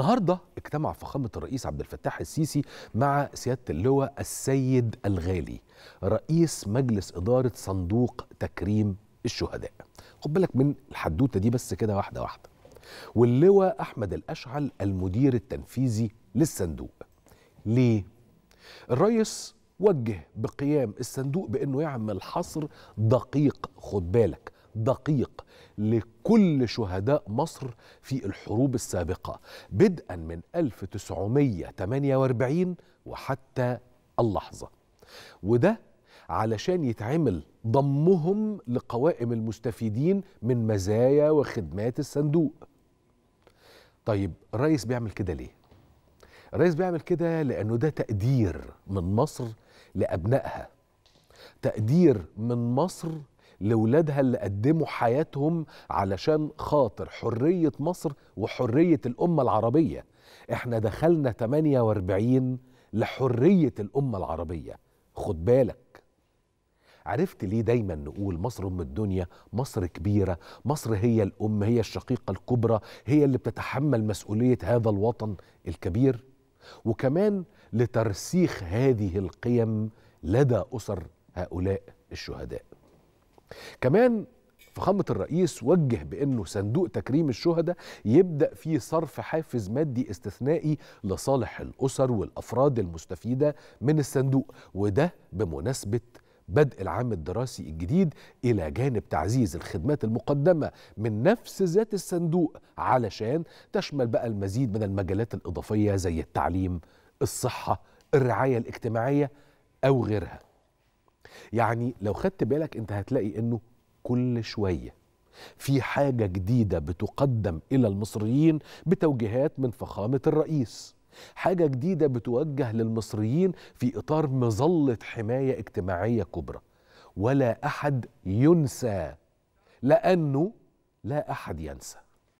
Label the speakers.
Speaker 1: النهارده اجتمع فخامة الرئيس عبد الفتاح السيسي مع سيادة اللواء السيد الغالي رئيس مجلس إدارة صندوق تكريم الشهداء خد بالك من الحدوتة دي بس كده واحدة واحدة واللواء أحمد الأشعل المدير التنفيذي للصندوق ليه؟ الرئيس وجه بقيام الصندوق بأنه يعمل حصر دقيق خد بالك دقيق لكل شهداء مصر في الحروب السابقة بدءا من 1948 وحتى اللحظة وده علشان يتعمل ضمهم لقوائم المستفيدين من مزايا وخدمات الصندوق طيب الرئيس بيعمل كده ليه؟ الرئيس بيعمل كده لأنه ده تقدير من مصر لأبنائها تقدير من مصر لاولادها اللي قدموا حياتهم علشان خاطر حريه مصر وحريه الامه العربيه احنا دخلنا 48 لحريه الامه العربيه خد بالك عرفت ليه دايما نقول مصر ام الدنيا مصر كبيره مصر هي الام هي الشقيقه الكبرى هي اللي بتتحمل مسؤوليه هذا الوطن الكبير وكمان لترسيخ هذه القيم لدى اسر هؤلاء الشهداء كمان فخامة الرئيس وجه بأنه صندوق تكريم الشهداء يبدأ في صرف حافز مادي استثنائي لصالح الأسر والأفراد المستفيدة من الصندوق وده بمناسبة بدء العام الدراسي الجديد إلى جانب تعزيز الخدمات المقدمة من نفس ذات الصندوق علشان تشمل بقى المزيد من المجالات الإضافية زي التعليم الصحة الرعاية الاجتماعية أو غيرها يعني لو خدت بالك انت هتلاقي انه كل شويه في حاجه جديده بتقدم الى المصريين بتوجيهات من فخامه الرئيس حاجه جديده بتوجه للمصريين في اطار مظله حمايه اجتماعيه كبرى ولا احد ينسى لانه لا احد ينسى